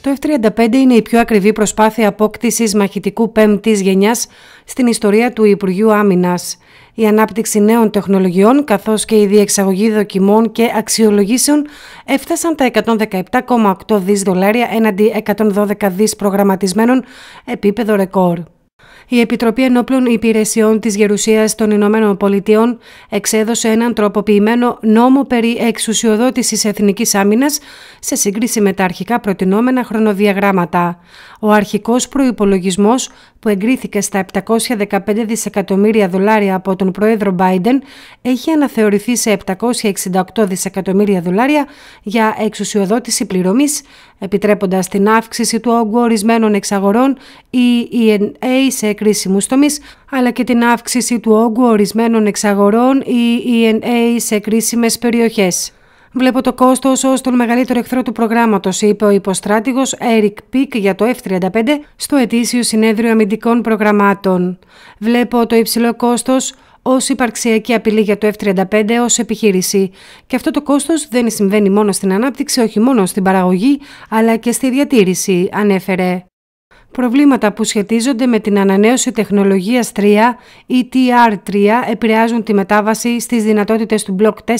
Το F-35 είναι η πιο ακριβή προσπάθεια απόκτησης μαχητικού πέμπτης γενιάς στην ιστορία του Υπουργείου Άμυνας. Η ανάπτυξη νέων τεχνολογιών καθώς και η διεξαγωγή δοκιμών και αξιολογήσεων έφτασαν τα 117,8 δις δολάρια έναντι 112 δις προγραμματισμένων επίπεδο ρεκόρ. Η Επιτροπή Ενόπλων Υπηρεσιών της Γερουσίας των Ηνωμένων Πολιτειών εξέδωσε έναν τροποποιημένο νόμο περί εξουσιοδότησης εθνικής άμυνας σε σύγκριση με τα αρχικά προτινόμενα χρονοδιαγράμματα. Ο αρχικός προϋπολογισμός που εγκρίθηκε στα 715 δισεκατομμύρια δολάρια από τον πρόεδρο Biden έχει αναθεωρηθεί σε 768 δισεκατομμύρια δολάρια για εξουσιοδότηση πληρωμής επιτρέποντας την αύξηση του όγκου ορισμένων εξαγορών ή ENA σε κρίσιμους τομείς, αλλά και την αύξηση του όγκου ορισμένων εξαγορών ή ENA σε κρίσιμες περιοχές. Βλέπω το κόστος ως τον μεγαλύτερο εχθρό του προγράμματος, είπε ο υποστράτηγος Έρικ Πικ για το F-35 στο ετήσιο συνέδριο αμυντικών προγραμμάτων. Βλέπω το υψηλό κόστος ως υπαρξιακή απειλή για το F-35 ως επιχείρηση. Και αυτό το κόστος δεν συμβαίνει μόνο στην ανάπτυξη, όχι μόνο στην παραγωγή, αλλά και στη διατήρηση, ανέφερε. Προβλήματα που σχετίζονται με την ανανέωση τεχνολογίας 3 ή TR3 επηρεάζουν τη μετάβαση στις δυνατότητες του Block 4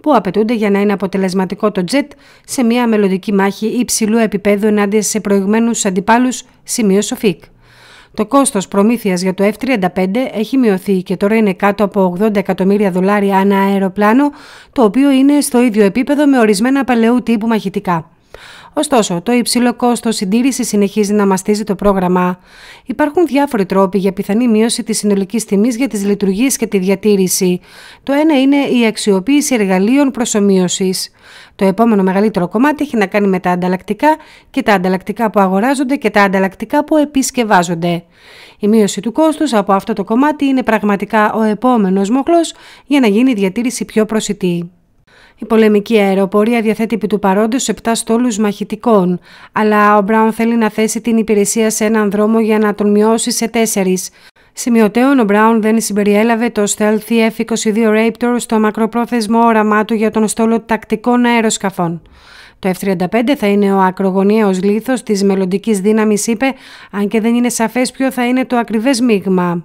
που απαιτούνται για να είναι αποτελεσματικό το JET σε μια μελλοντική μάχη υψηλού επίπεδου ενάντια σε προηγμένους αντιπάλους, σημείο ΦΙΚ. Το κόστος προμήθειας για το F-35 έχει μειωθεί και τώρα είναι κάτω από 80 εκατομμύρια δολάρια ανά αεροπλάνο, το οποίο είναι στο ίδιο επίπεδο με ορισμένα παλαιού τύπου μαχητικά. Ωστόσο, το υψηλό κόστος συντήρησης συνεχίζει να μαστίζει το πρόγραμμα. Υπάρχουν διάφοροι τρόποι για πιθανή μείωση της συνολικής τιμής για τις λειτουργίες και τη διατήρηση. Το ένα είναι η αξιοποίηση εργαλείων προσωμείωσης. Το επόμενο μεγαλύτερο κομμάτι έχει να κάνει με τα ανταλλακτικά και τα ανταλλακτικά που αγοράζονται και τα ανταλλακτικά που επισκευάζονται. Η μείωση του κόστους από αυτό το κομμάτι είναι πραγματικά ο επόμενος μοχλός για να γίνει η διατήρηση πιο προσιτή. Η πολεμική αεροπορία διαθέτει επί του παρόντος 7 στόλους μαχητικών, αλλά ο Μπράουν θέλει να θέσει την υπηρεσία σε έναν δρόμο για να τον μειώσει σε 4. Σημειωτέων, ο Μπράουν δεν συμπεριέλαβε το stealthy F-22 Raptor στο μακροπρόθεσμο όραμά του για τον στόλο τακτικών αεροσκαφών. Το F-35 θα είναι ο ακρογωνιαίος λίθος της μελλοντικής δύναμης, είπε, αν και δεν είναι σαφές ποιο θα είναι το ακριβές μείγμα.